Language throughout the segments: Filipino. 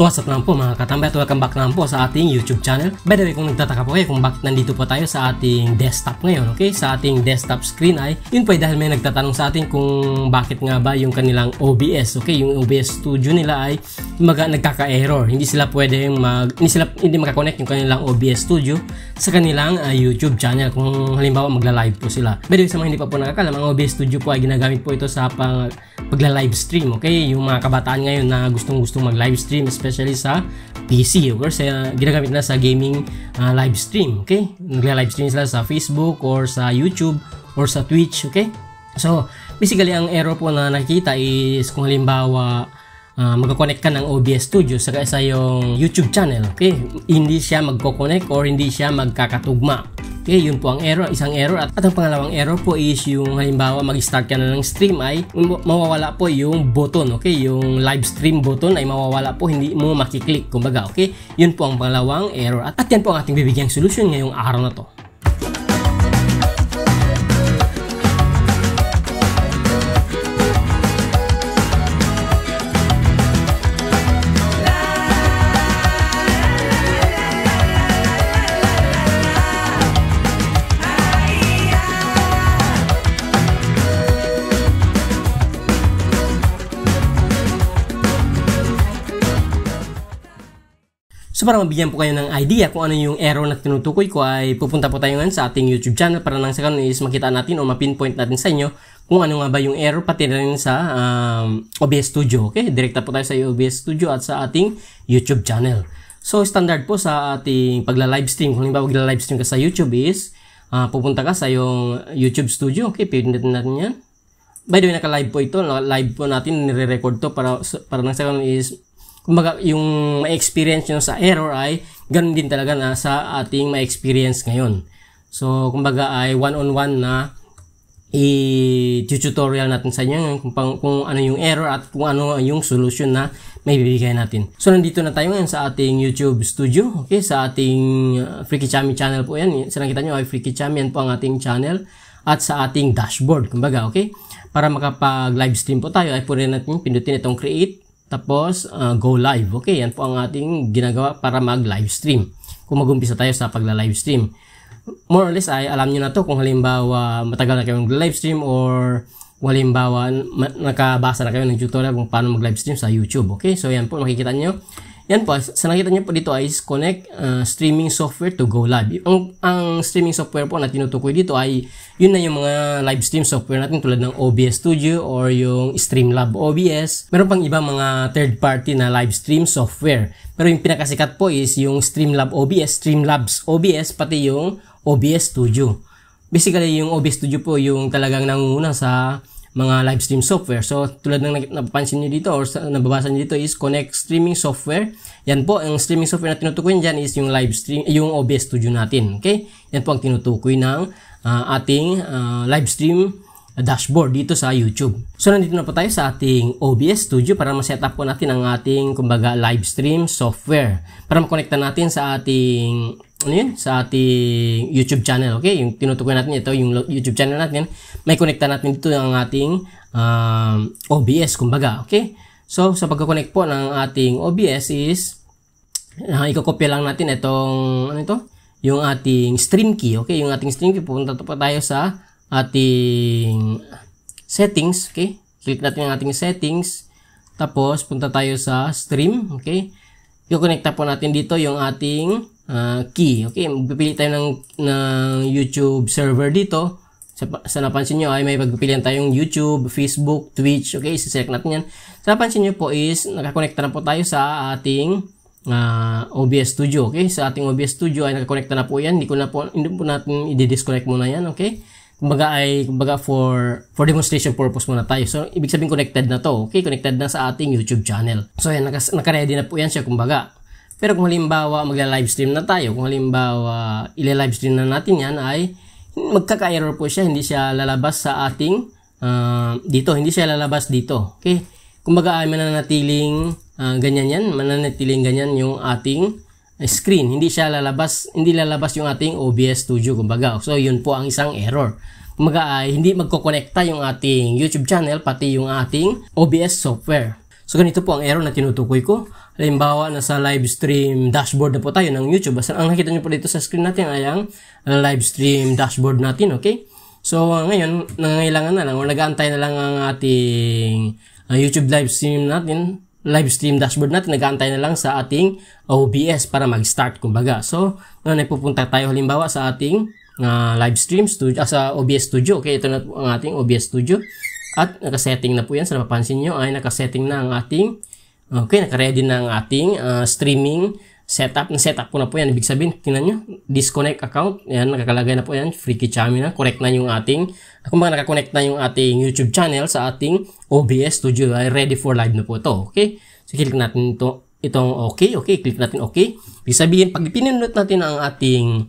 So what's up lang po mga katambay at welcome back lang po sa ating YouTube channel. By the way kung nagtataka po kayo kung bakit nandito po tayo sa ating desktop ngayon, okay? Sa ating desktop screen ay, yun po ay dahil may nagtatanong sa atin kung bakit nga ba yung kanilang OBS, okay? Yung OBS studio nila ay maga nagkaka-error. Hindi sila pwedeng mag, hindi sila hindi makakonect yung kanilang OBS studio sa kanilang uh, YouTube channel kung halimbawa magla-live po sila. By the way sa mga hindi pa po nakakalam, ang OBS studio po ay ginagamit po ito sa pang, pagla-live stream, okay? Yung mga kabataan ngayon na gustong-gustong mag-live stream, especially especially sa PC. Of course, uh, ginagamit na sa gaming uh, live stream. Okay? Nagla-live stream sila sa Facebook or sa YouTube or sa Twitch. Okay? So, basically, ang error po na nakikita is kung halimbawa uh, magkoconnect ka ng OBS Studio sa, sa yung YouTube channel. Okay? Hindi siya magkoconnect or hindi siya magkakatugma. Okay, yun po ang error, isang error. At, at ang pangalawang error po is yung halimbawa mag-start ka na ng stream ay mawawala po yung button, okay? Yung live stream button ay mawawala po, hindi mo makiklik, kumbaga, okay? Yun po ang pangalawang error. At, at yan po ang ating bibigyang solusyon ngayong araw na to. So para mabigyan po kayo ng idea kung ano yung error na tinutukoy ko ay pupunta po tayo ngayon sa ating YouTube channel para nang sa kanon is makita natin o mapinpoint natin sa inyo kung ano nga ba yung error pati na rin sa um, OBS Studio. Okay, direkta po tayo sa OBS Studio at sa ating YouTube channel. So standard po sa ating pagla-livestream, kung halimbawa magla-livestream ka sa YouTube is uh, pupunta ka sa yung YouTube Studio. Okay, pindutin natin yan. By the way, naka-live po ito. Live po natin, nire-record to para, para nang sa kanon is kumbaga yung ma-experience nyo sa error ay ganun din talaga na sa ating ma-experience ngayon. So, kumbaga ay one-on-one na i-tutorial natin sa inyo kung, pang, kung ano yung error at kung ano yung solution na may bibigay natin. So, nandito na tayo ngayon sa ating YouTube studio. Okay, sa ating uh, Freaky Chami channel po yan. Sa nakita nyo ay Freaky Chami, yan po ang ating channel at sa ating dashboard. Kumbaga, okay? Para makapag livestream po tayo, ay pwede natin pindutin itong create tapos, uh, go live. Okay, yan po ang ating ginagawa para mag-live stream. Kung mag-umpisa tayo sa pagla-live stream. More or less, ay alam nyo na to kung halimbawa matagal na kayo mag-live stream or halimbawa nakabasa na kayo ng tutorial kung paano mag-live stream sa YouTube. Okay, so yan po, makikita nyo yan po, sa nakita niyo po dito ay connect uh, streaming software to GoLive. Ang, ang streaming software po na tinutukoy dito ay yun na yung mga live stream software natin tulad ng OBS Studio or yung Streamlab OBS. Meron pang iba mga third party na live stream software. Pero yung pinakasikat po is yung Streamlab OBS, Streamlabs OBS, pati yung OBS Studio. Basically, yung OBS Studio po yung talagang nangunguna sa mga live stream software. So tulad ng napapansin niyo dito or nababasa niyo dito is Connect Streaming Software. Yan po, ang streaming software na tinutukoy diyan is yung live stream, eh, yung OBS Studio natin. Okay? Yan po ang tinutukoy ng uh, ating uh, live stream dashboard dito sa YouTube. So nandito na po tayo sa ating OBS Studio para ma-set up po natin ang ating kumbaga live stream software para makonekta natin sa ating ano yun, sa ating YouTube channel. Okay, yung tinutukoy natin ito, yung YouTube channel natin, may connecta natin dito ang ating um, OBS, kumbaga. Okay, so sa pagkakonnect po ng ating OBS is, uh, ah, ikakopya lang natin itong, ano ito, yung ating stream key. Okay, yung ating stream key, pupunta pa tayo sa ating settings. Okay, click natin ang ating settings. Tapos, punta tayo sa stream. Okay, i-connecta po natin dito yung ating uh, key. Okay, magpipili tayo ng, ng YouTube server dito. Sa, sa napansin nyo ay may pagpipilian tayong YouTube, Facebook, Twitch. Okay, siselect natin yan. Sa napansin nyo po is nakakonekta na po tayo sa ating uh, ah, OBS Studio. Okay, sa ating OBS Studio ay nakakonekta na po yan. Hindi ko na po, hindi po natin i-disconnect muna yan. Okay, kumbaga ay kumbaga for for demonstration purpose muna tayo. So ibig sabihin connected na to. Okay, connected na sa ating YouTube channel. So yan naka, naka-ready na po yan siya kumbaga. Pero kung halimbawa magla-livestream na tayo, kung halimbawa ile-livestream na natin yan ay magkaka-error po siya, hindi siya lalabas sa ating uh, dito, hindi siya lalabas dito. Okay? Kumbaga ay mananatiling uh, ganyan yan, mananatiling ganyan yung ating eh, screen. Hindi siya lalabas, hindi lalabas yung ating OBS Studio kumbaga. So yun po ang isang error. Kumbaga ay hindi magkokonekta yung ating YouTube channel pati yung ating OBS software. So ganito po ang error na tinutukoy ko. Halimbawa, nasa live stream dashboard na po tayo ng YouTube. Basta ang nakita niyo po dito sa screen natin ay ang live stream dashboard natin, okay? So ah, ngayon, nangangailangan na lang o nag-aantay na lang ang ating uh, YouTube live stream natin live stream dashboard natin, nag-aantay na lang sa ating OBS para mag-start kumbaga. So, ngayon ay pupunta tayo halimbawa sa ating uh, live stream studio, uh, sa OBS Studio. Okay, ito na po ang ating OBS Studio. At nakasetting na po yan. Sa so, napapansin nyo ay nakasetting na ang ating, okay, nakaready na ang ating uh, streaming setup. Na-setup po na po yan. Ibig sabihin, tingnan nyo, disconnect account. Yan, nakakalagay na po yan. Free Kichami na. Correct na yung ating, kung baka nakakonect na yung ating YouTube channel sa ating OBS Studio. Ay ready for live na po ito. Okay? So, click natin ito, itong okay. Okay, click natin okay. Ibig sabihin, pag pinindot natin ang ating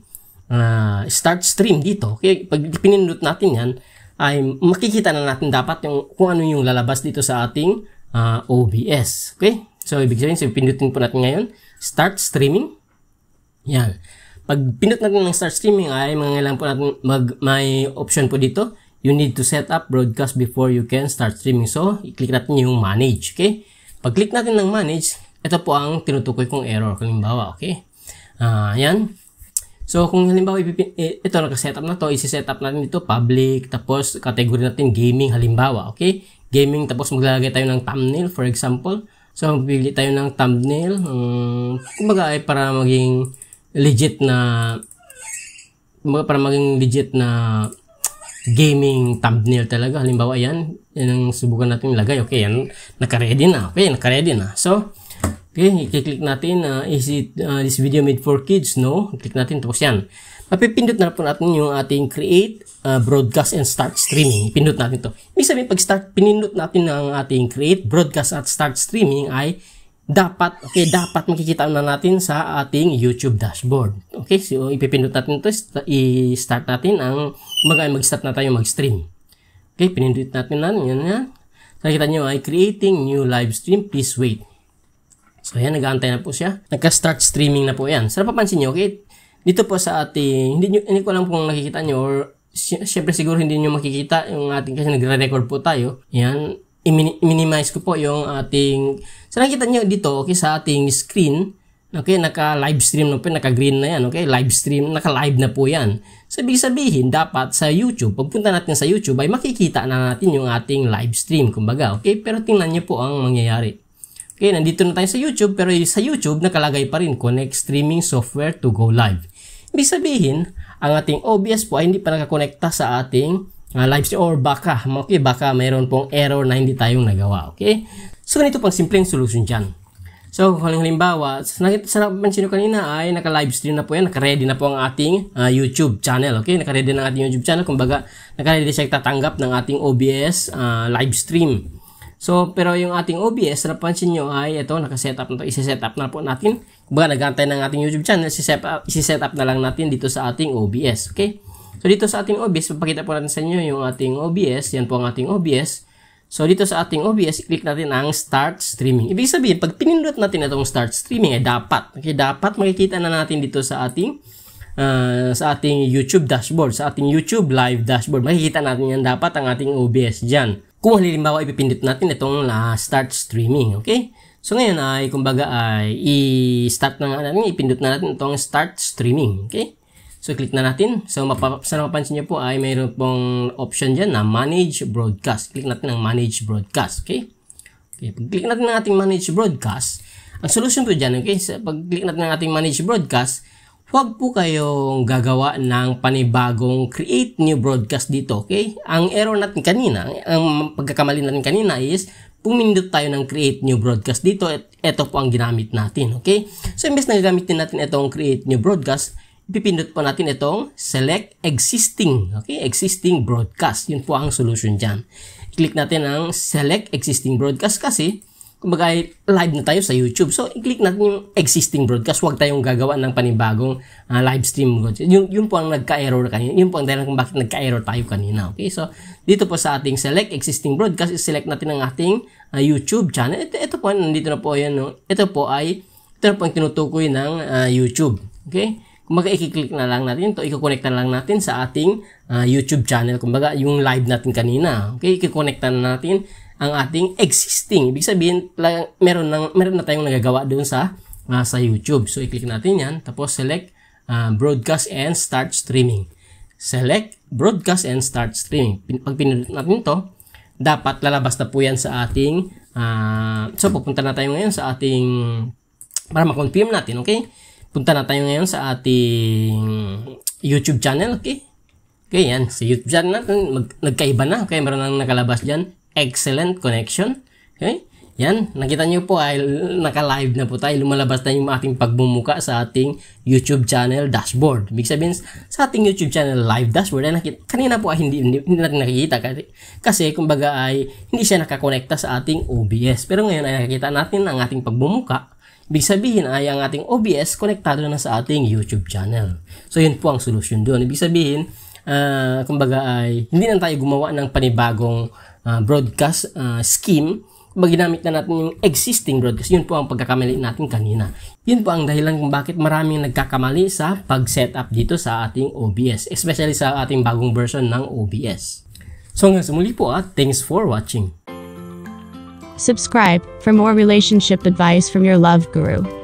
uh, start stream dito, okay, pag pinindot natin yan, ay makikita na natin dapat yung kung ano yung lalabas dito sa ating uh, ah, OBS. Okay? So, ibig sabihin, so pindutin po natin ngayon, start streaming. Yan. Pag pinut natin ng start streaming ay mangangailangan po natin mag, may option po dito. You need to set up broadcast before you can start streaming. So, i-click natin yung manage. Okay? Pag-click natin ng manage, ito po ang tinutukoy kong error. Kalimbawa, okay? Uh, yan. So, kung halimbawa, eh, ito nakasetup na to, isi-setup natin dito, public, tapos category natin gaming halimbawa, okay? Gaming, tapos maglalagay tayo ng thumbnail, for example. So, magbibili tayo ng thumbnail, um, kumbaga ay eh, para maging legit na, kumbaga para maging legit na gaming thumbnail talaga. Halimbawa, yan, yan ang subukan natin ilagay. Okay, yan, nakaready na. Okay, nakaredy na. So, Okay, i-click natin, uh, is it uh, this video made for kids? No, click natin, tapos yan. Mapipindot na po natin yung ating create, uh, broadcast, and start streaming. Pindot natin ito. Ibig sabihin, pag start, pinindot natin ang ating create, broadcast, at start streaming ay dapat, okay, dapat makikita na natin sa ating YouTube dashboard. Okay, so ipipindot natin to, i-start natin ang, mag-start na tayo mag-stream. Okay, pinindot natin na, yan na. Nakita nyo ay creating new live stream, please wait. So yan, nag-aantay na po siya. Nagka-start streaming na po yan. So napapansin nyo, okay? Dito po sa ating, hindi, nyo, hindi ko alam kung nakikita nyo or syempre siguro hindi nyo makikita yung ating, kasi nagre-record po tayo. Yan, i-minimize ko po yung ating, so nakikita nyo dito, okay, sa ating screen, Okay, naka-live stream na po, naka-green na yan. Okay, live stream, naka-live na po yan. So, ibig sabihin, dapat sa YouTube, pagpunta natin sa YouTube, ay makikita na natin yung ating live stream, kumbaga. Okay, pero tingnan nyo po ang mangyayari. Okay, nandito na tayo sa YouTube pero sa YouTube nakalagay pa rin connect streaming software to go live. Ibig sabihin, ang ating OBS po ay hindi pa nakakonekta sa ating uh, live stream or baka, okay, baka mayroon pong error na hindi tayong nagawa, okay? So, ganito pang simpleng solution dyan. So, kung halimbawa, nakita sa napansin kanina ay naka-live stream na po yan, naka-ready na po ang ating uh, YouTube channel, okay? Naka-ready na ang ating YouTube channel, kumbaga, naka-ready siya tatanggap ng ating OBS uh, ah, live stream. So, pero yung ating OBS, napansin nyo ay ito, nakasetup na ito. Isi-set up na po natin. Kumbaga, nagantay ng ating YouTube channel, isi-set up, na lang natin dito sa ating OBS. Okay? So, dito sa ating OBS, papakita po natin sa inyo yung ating OBS. Yan po ang ating OBS. So, dito sa ating OBS, click natin ang Start Streaming. Ibig sabihin, pag pinindot natin itong Start Streaming, ay eh, dapat. Okay, dapat makikita na natin dito sa ating uh, sa ating YouTube dashboard, sa ating YouTube live dashboard. Makikita natin yan dapat ang ating OBS dyan. Kung halimbawa ipipindot natin itong na uh, start streaming, okay? So ngayon ay kumbaga ay i-start na nga natin, ipindot na natin itong start streaming, okay? So click na natin. So mapap sa napapansin niyo po ay mayroon pong option diyan na manage broadcast. Click natin ang manage broadcast, okay? Okay, pag click natin ng ating manage broadcast, ang solution po diyan, okay? So, pag click natin ng ating manage broadcast, huwag po kayong gagawa ng panibagong create new broadcast dito, okay? Ang error natin kanina, ang pagkakamali natin kanina is pumindot tayo ng create new broadcast dito at ito po ang ginamit natin, okay? So, imbes na gagamitin natin itong create new broadcast, ipipindot po natin itong select existing, okay? Existing broadcast. Yun po ang solution dyan. I-click natin ang select existing broadcast kasi kumbaga live na tayo sa YouTube. So, i-click natin yung existing broadcast. Huwag tayong gagawa ng panibagong uh, live stream. Yung, yun po ang nagka-error kanina. Yung po ang dahilan kung bakit nagka-error tayo kanina. Okay, so dito po sa ating select existing broadcast, select natin ang ating uh, YouTube channel. Ito, ito po, nandito na po yan. No? Ito po ay, ito na po ang tinutukoy ng uh, YouTube. Okay? Kumbaga, i-click na lang natin ito. I-connect na lang natin sa ating uh, YouTube channel. Kumbaga, yung live natin kanina. Okay? I-connect na natin ang ating existing. Ibig sabihin, meron, ng, meron na tayong nagagawa doon sa, uh, sa YouTube. So, i-click natin yan. Tapos, select uh, broadcast and start streaming. Select broadcast and start streaming. pag pinindot natin to, dapat lalabas na po yan sa ating, uh, so pupunta na tayo ngayon sa ating, para ma-confirm natin, okay? Punta na tayo ngayon sa ating YouTube channel, okay? Okay, yan. Sa YouTube channel natin, mag, nagkaiba na. Okay, meron nang nakalabas dyan excellent connection. Okay? Yan, nakita nyo po ay naka-live na po tayo. Lumalabas na yung ating pagbumuka sa ating YouTube channel dashboard. Ibig sabihin, sa ating YouTube channel live dashboard ay nakita. Kanina po ay hindi, hindi, hindi natin nakikita kasi, kasi kumbaga ay hindi siya nakakonekta sa ating OBS. Pero ngayon ay nakikita natin ang ating pagbumuka. Ibig sabihin ay ang ating OBS konektado na sa ating YouTube channel. So yun po ang solusyon doon. Ibig sabihin, uh, kumbaga ay hindi na tayo gumawa ng panibagong uh, broadcast uh, scheme pag na natin yung existing broadcast, yun po ang pagkakamali natin kanina. Yun po ang dahilan kung bakit maraming nagkakamali sa pag-setup dito sa ating OBS, especially sa ating bagong version ng OBS. So hanggang sa muli po at ah, thanks for watching. Subscribe for more relationship advice from your love guru.